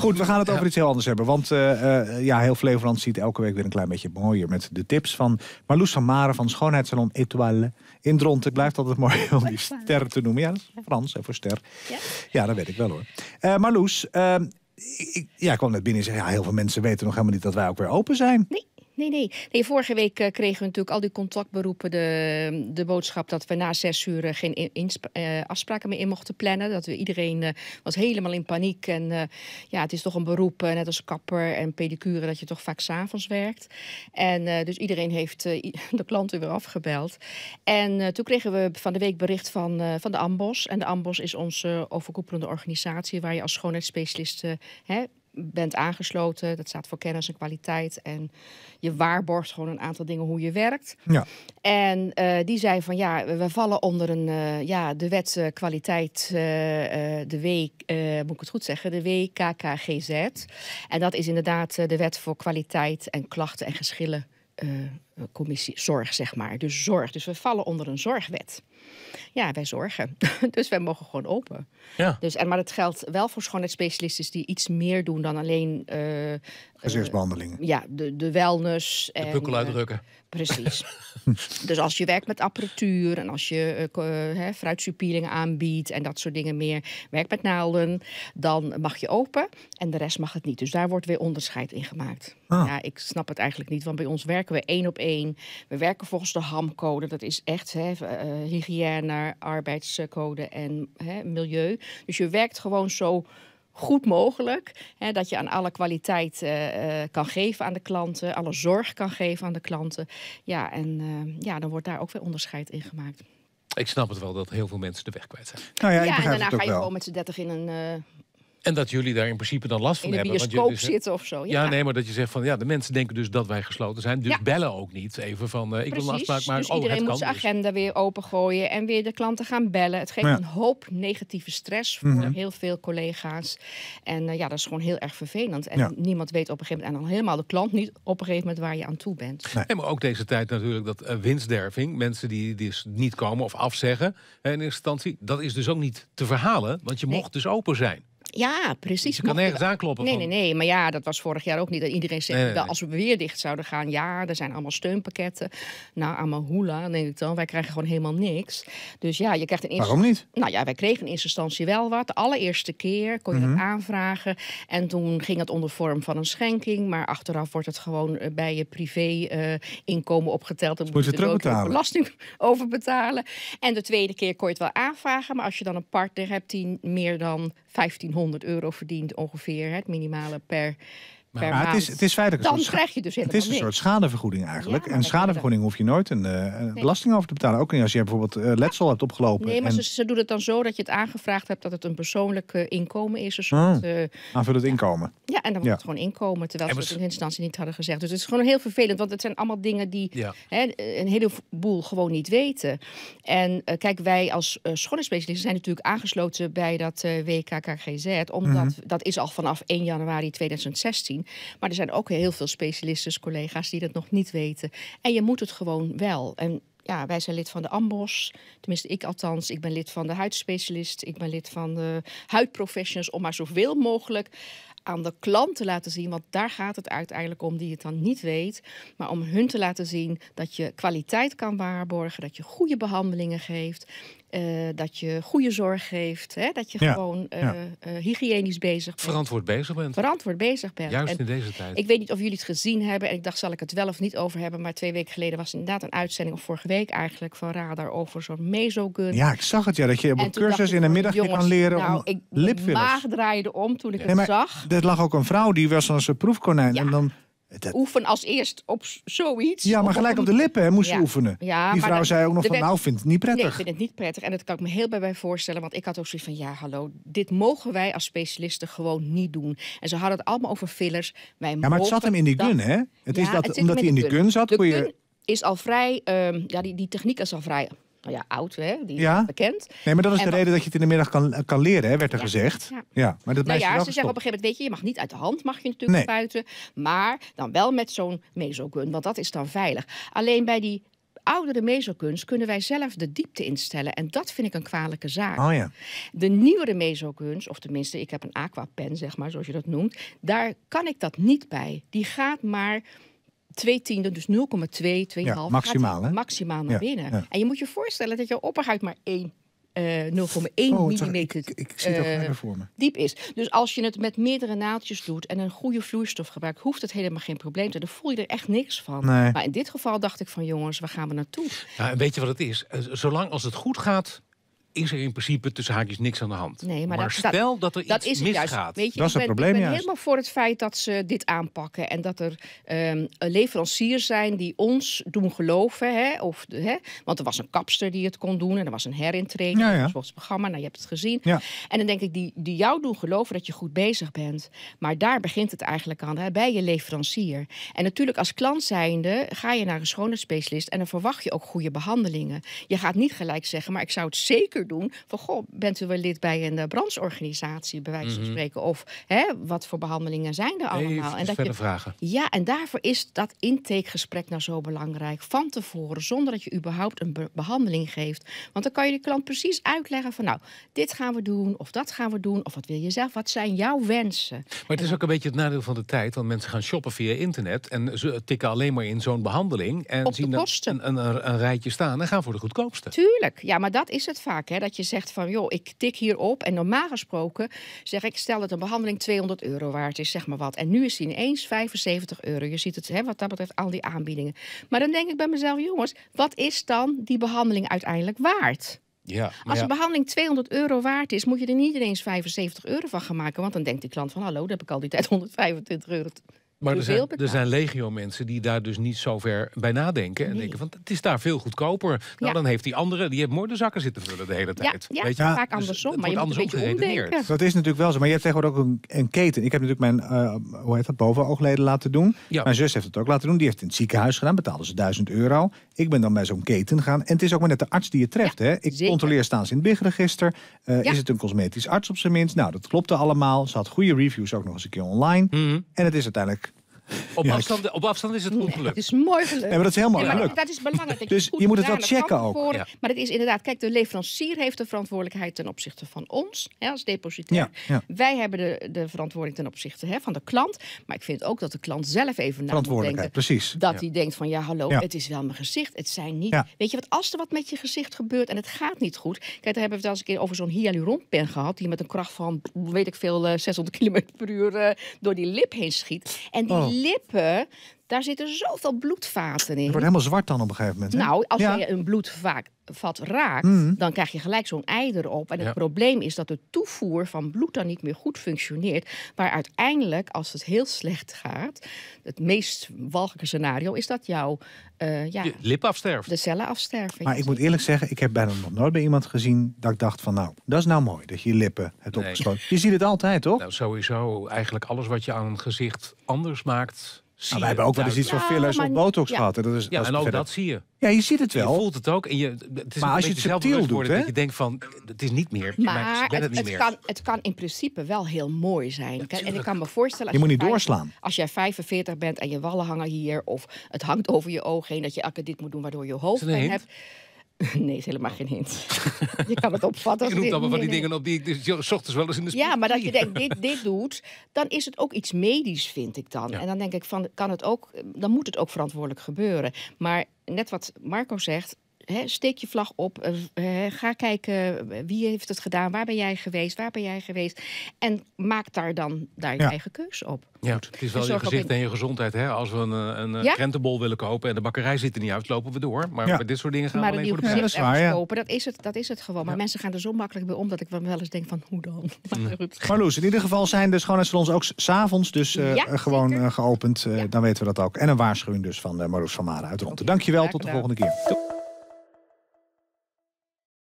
Goed, we gaan het over iets heel anders hebben. Want eh, eh, ja, heel Flevoland ziet elke week weer een klein beetje mooier. Met de tips van Marloes van Maren van Schoonheidssalon Etoile in Dronten. Ik blijf altijd mooi om die ster te noemen. Ja, dat is Frans, voor ster. Ja, dat weet ik wel hoor. Eh, Marloes, uh, ik, ja, ik kwam net binnen en zei... Ja, heel veel mensen weten nog helemaal niet dat wij ook weer open zijn. Nee. Nee, nee. vorige week eh, kregen we natuurlijk al die contactberoepen de, de boodschap dat we na zes uur eh, geen eh, afspraken meer in mochten plannen. Dat we iedereen was helemaal in paniek. En ja, het is toch een beroep, net als kapper en pedicure, dat je toch vaak s'avonds werkt. En dus iedereen heeft de klanten weer afgebeld. En toen kregen we van de week bericht van, van de Ambos. En de Ambos is onze overkoepelende organisatie waar je als schoonheidsspecialist hè, bent aangesloten. Dat staat voor kennis en kwaliteit. En je waarborgt gewoon een aantal dingen hoe je werkt. Ja. En eh, die zei van ja, we vallen onder een, eh, ja, de wet eh, kwaliteit, de W, moet ik het goed zeggen, de WKKGZ. En dat is inderdaad de wet voor kwaliteit en klachten en geschillen. commissie, zorg zeg maar. Dus zorg. Dus we vallen onder een zorgwet. Ja, wij zorgen. dus wij mogen gewoon open. Ja. Dus, en, maar dat geldt wel voor schoonheidsspecialisten die iets meer doen dan alleen. Uh, Gezichtsbehandelingen. ja, de, de wellness. De en, pukkel eh, uitdrukken. precies. dus als je werkt met apparatuur en als je uh, aanbiedt en dat soort dingen meer, werkt met naalden, dan mag je open en de rest mag het niet. Dus daar wordt weer onderscheid in gemaakt. Ah. Ja, ik snap het eigenlijk niet, want bij ons werken we één op één. We werken volgens de hamcode. dat is echt hè, hygiëne, arbeidscode en hè, milieu. Dus je werkt gewoon zo goed mogelijk. Hè, dat je aan alle kwaliteit eh, eh, kan geven aan de klanten, alle zorg kan geven aan de klanten. Ja, en eh, ja, dan wordt daar ook weer onderscheid in gemaakt. Ik snap het wel dat heel veel mensen de weg kwijt zijn. Nou ja, ik en daarna ga je gewoon met z'n dertig in een. En dat jullie daar in principe dan last van hebben. In want zitten of zo. Ja. nee, maar dat je zegt van ja, de mensen denken dus dat wij gesloten zijn. Dus bellen ook niet even van eh, ik Precies. wil een afspraak maken. Dus oh, iedereen moet zijn dus. agenda weer opengooien en weer de klanten gaan bellen. Het geeft een hoop negatieve stress voor mhm. heel veel collega's. En eh, ja, dat is gewoon heel erg vervelend. En niemand weet op een gegeven moment, en dan helemaal de klant niet op een gegeven moment waar je aan toe bent. Nee, maar ook deze tijd natuurlijk dat eh, winstderving, mensen die, dus niet komen of afzeggen in eerste instantie, dat is dus ook niet te verhalen, want je mocht dus open zijn. Ja, precies. Ze dus kan nergens aankloppen. Nee, nee, nee. Maar ja, dat was vorig jaar ook niet. Dat iedereen zei, nee, als we weer dicht zouden gaan, ja, er zijn allemaal steunpakketten. Nou, allemaal hoela, denk ik dan. Wij krijgen gewoon helemaal niks. Dus ja, je krijgt een eerste... Waarom niet? Nou ja, wij kregen in eerste instantie wel wat. De allereerste keer kon je het dat mhm. aanvragen. En toen ging het onder vorm van een schenking. Maar achteraf wordt het gewoon eh, bij je privé-inkomen eh, opgeteld. en dus moet je, er belasting over betalen. En de tweede keer kon je het wel aanvragen. Maar als je dan een partner hebt die meer dan 1500 100 euro verdient ongeveer, het minimale per maar Het is, het is feitelijk dan krijg je dus Het is een soort schadevergoeding eigenlijk. en schadevergoeding hoef je nooit een, uh, belasting over te betalen. Ook niet als je bijvoorbeeld eh, letsel hebt opgelopen. Nee, maar ze, doen het dan zo dat je het aangevraagd hebt dat het een persoonlijk eh, inkomen is. Een ah, soort, aanvullend inkomen. Ja, en dan wordt het gewoon inkomen. Terwijl ze het in instantie niet hadden gezegd. Dus het is gewoon heel vervelend. Want het zijn allemaal dingen die hè, een heleboel gewoon niet weten. En kijk, wij als uh, zijn natuurlijk aangesloten bij dat WKKGZ. Omdat mhm. dat is al vanaf 1 januari 2016. Maar er zijn ook heel veel specialisten, collega's die dat nog niet weten. En je moet het gewoon wel. En ja, wij zijn lid van de AMBOS. Tenminste, ik althans. Ik ben lid van de huidspecialist. Ik ben lid van de huidprofessionals. Om maar zoveel mogelijk aan de klant te laten zien, want daar gaat het uiteindelijk om, die het dan niet weet. Maar om hun te laten zien dat je kwaliteit kan waarborgen, dat je goede behandelingen geeft, eh, dat je goede zorg geeft, hè, dat je gewoon eh, eh, hygiënisch bezig bent. Verantwoord bezig bent. Verantwoord bezig bent. Juist in deze tijd. Ik weet niet of jullie het gezien hebben en ik dacht zal ik het wel of niet over hebben, maar twee weken geleden was inderdaad een uitzending, of vorige week eigenlijk, van Radar over zo'n mesogun. Ja, ik zag het ja, dat je op een cursus in de oh, middag kan leren nou, om ik, lipfillers. maag draaide om toen ik het zag. De het lag ook een vrouw die was als een proefkonijn. En dan, Oefen als eerst op zoiets. Ja, maar gelijk op, de lippen hè, moest oefenen. Ja, die vrouw zei ook nog van, nou, vind het niet prettig. Nee, ik vind het niet prettig. En dat kan ik me heel bij voorstellen. Want ik had ook zoiets van, ja, hallo, dit mogen wij als specialisten gewoon niet doen. En ze hadden het allemaal over fillers. Wij ja, maar het zat hem in die gun, hè? Het is dat, omdat hij in die gun, zat, de kun je... is al vrij, ehm, ja, die, die techniek is al vrij nou ja, oud, hè, die ja? bekend. Nee, maar dat is de reden dat je het in de middag kan, eh, kan leren, hè, werd er gezegd. Ja. maar dat nou ja, ze zeggen op een gegeven moment, weet je, je mag niet uit de hand, mag je natuurlijk buiten. Maar dan wel met zo'n mesogun, want dat is dan veilig. Alleen bij die oudere mesokunst kunnen wij zelf de diepte instellen. En dat vind ik een kwalijke zaak. Oh ja. De nieuwere mesokunst, of tenminste, ik heb een aquapen, zeg maar, zoals je dat noemt. Daar kan ik dat niet bij. Die gaat maar twee tienden, dus 0,2, 2,5. Ja, maximaal, hè? Maximaal naar binnen. En je moet je voorstellen dat je opperhuid maar 1 uh, 0,1 oh, millimeter ik, eh, voor me. diep is. Dus als je het met meerdere naaldjes doet en een goede vloeistof gebruikt, hoeft het helemaal geen probleem te Dan voel je er echt niks van. Maar in dit geval dacht ik van jongens, waar gaan we naartoe? Nou, weet je wat het is? Eh, zolang als het goed gaat, is er in principe tussen haakjes niks aan de hand. Nee, maar, stel dat, er iets dat is misgaat. Juist, weet je, dat is ik ben, het probleem ik ben helemaal voor het feit dat ze dit aanpakken. En dat er ehm, leveranciers zijn die ons doen geloven. Hè, of, hè, want er was een kapster die het kon doen. En er was een herintrede. Ja, ja. Volgens het programma. Nou, je hebt het gezien. Ja. En dan denk ik, die, die jou doen geloven dat je goed bezig bent. Maar daar begint het eigenlijk aan. Hè, bij je leverancier. En natuurlijk als klant zijnde ga je naar een schone specialist. En dan verwacht je ook goede behandelingen. Je gaat niet gelijk zeggen, maar ik zou het zeker doen. Van goh, bent u wel lid bij een eh, brandsorganisatie bij wijze van mhm. spreken? Of hè, wat voor behandelingen zijn er allemaal? en dat je, vragen. Ja, en daarvoor is dat intakegesprek nou zo belangrijk. Van tevoren, zonder dat je überhaupt een behandeling geeft. Want dan kan je de klant precies uitleggen van nou, dit gaan we doen, of dat gaan we doen, of wat wil je zelf? Wat zijn jouw wensen? Maar het is ook een beetje het nadeel van de tijd, want mensen gaan shoppen via internet en ze tikken alleen maar in zo'n behandeling en zien een, een, een, rijtje staan en gaan voor de goedkoopste. Tuurlijk, ja, maar dat is het vaak. Dat je zegt van, joh, ik tik hierop. En normaal gesproken zeg ik, stel dat een behandeling 200 euro waard is, zeg maar wat. En nu is die ineens 75 euro. Je ziet het hè, wat dat betreft, al die aanbiedingen. Maar dan denk ik bij mezelf, jongens, wat is dan die behandeling uiteindelijk waard? Ja, Als een behandeling 200 euro waard is, moet je er niet ineens 75 euro van gaan maken. Want dan denkt die klant van, hallo, daar heb ik al die tijd 125 euro maar dus er zijn, legio mensen die daar dus niet zo ver bij nadenken. En denken van, het is daar veel goedkoper. Nou, dan heeft die andere, die heeft moordenzakken zitten vullen de hele tijd. Ja, ja je? Ja, vaak andersom. maar je moet een beetje omdenken. Dat is natuurlijk wel zo. Maar je hebt tegenwoordig ook een, keten. Ik heb natuurlijk mijn, uh, hoe heet dat, bovenoogleden laten doen. Mijn zus heeft het ook laten doen. Die heeft in het ziekenhuis gedaan. Betaalde ze 1000 euro. Ik ben dan bij zo'n keten gaan. En het is ook maar net de arts die je treft. hè? Ik controleer, staan ze in het big is het een cosmetisch arts op zijn minst? Nou, dat klopte allemaal. Ze had goede reviews ook nog eens een keer online. Mhm. En het is uiteindelijk op, afstand, op afstand is het ongeluk. Nee, het is mooi gelukt. maar dat is helemaal nee, Dat is belangrijk. dus je, moet het wel checken ook. Maar het is inderdaad, kijk, de leverancier heeft de verantwoordelijkheid ten opzichte van ons hè, als depositair. Wij hebben de, de verantwoording ten opzichte hè, van de klant. Maar ik vind ook dat de klant zelf even na moet Precies. Dat hij denkt van ja, hallo, het is wel mijn gezicht. Het zijn niet. Weet je wat, als er wat met je gezicht gebeurt en het gaat niet goed. Kijk, daar hebben we het wel eens een keer over zo'n hyaluronpen gehad. Die met een kracht van, weet ik veel, 600 eh, km per uur eh, door die lip heen schiet. En die oh. Lippe Daar zitten zoveel bloedvaten in. Het wordt helemaal zwart dan op een gegeven moment. Hè? Nou, als je een bloedvat raakt, mhm. dan krijg je gelijk zo'n ei op. En het probleem is dat de toevoer van bloed dan niet meer goed functioneert. Maar uiteindelijk, als het heel slecht gaat, het meest walgelijke scenario is dat jouw uh, ja, lip afsterft. De cellen afsterven. Maar ik moet eerlijk zeggen, ik heb bijna nog nooit bij iemand gezien dat ik dacht van nou, dat is nou mooi dat je lippen hebt nee. Je ziet het altijd, toch? Nou, sowieso eigenlijk alles wat je aan een gezicht anders maakt nou, wij hebben ook wel eens iets van fillers ja, of botox gehad. En dat is, ja, en ook dat zie je. Ja, je ziet het wel. Je voelt het ook. En je, het is maar als je het subtiel doet, hè? Dat je denkt van, het is niet meer. ik ben het, niet meer. Kan, het kan in principe wel heel mooi zijn. en ik kan me voorstellen... Als je, moet niet doorslaan. Als jij 45 bent en je wallen hangen hier... of het hangt over je oog heen dat je elke dit moet doen waardoor je hoofd hoofdpijn hebt... Nee, is helemaal geen hint. Je kan het opvatten. Je noemt allemaal van die dingen op die ik dus, ochtends wel eens in de spiegel... Ja, maar dat je denkt, dit, dit doet, dan is het ook iets medisch, vind ik dan. En dan denk ik, van, kan het ook, dan moet het ook verantwoordelijk gebeuren. Maar net wat Marco zegt, steek je vlag op. Eh, eh, ga kijken eh, wie heeft het gedaan. Waar ben jij geweest? Waar ben jij geweest? En maak daar dan daar je eigen keus op. Ja, het is wel je gezicht en je gezondheid. Hè? Als we een, een krentenbol willen kopen en de bakkerij ziet er niet uit, lopen we door. Maar ja. met dit soort dingen gaan we alleen voor de prijs. Ja, dat is het, dat is het gewoon. Maar mensen gaan er zo makkelijk bij om dat ik wel eens denk van hoe dan? Maar, in ieder geval zijn de schoonheidssalons ook s'avonds dus gewoon geopend. Dan weten we dat ook. En een waarschuwing dus van Marloes van Maren uit je Dankjewel, tot de volgende keer.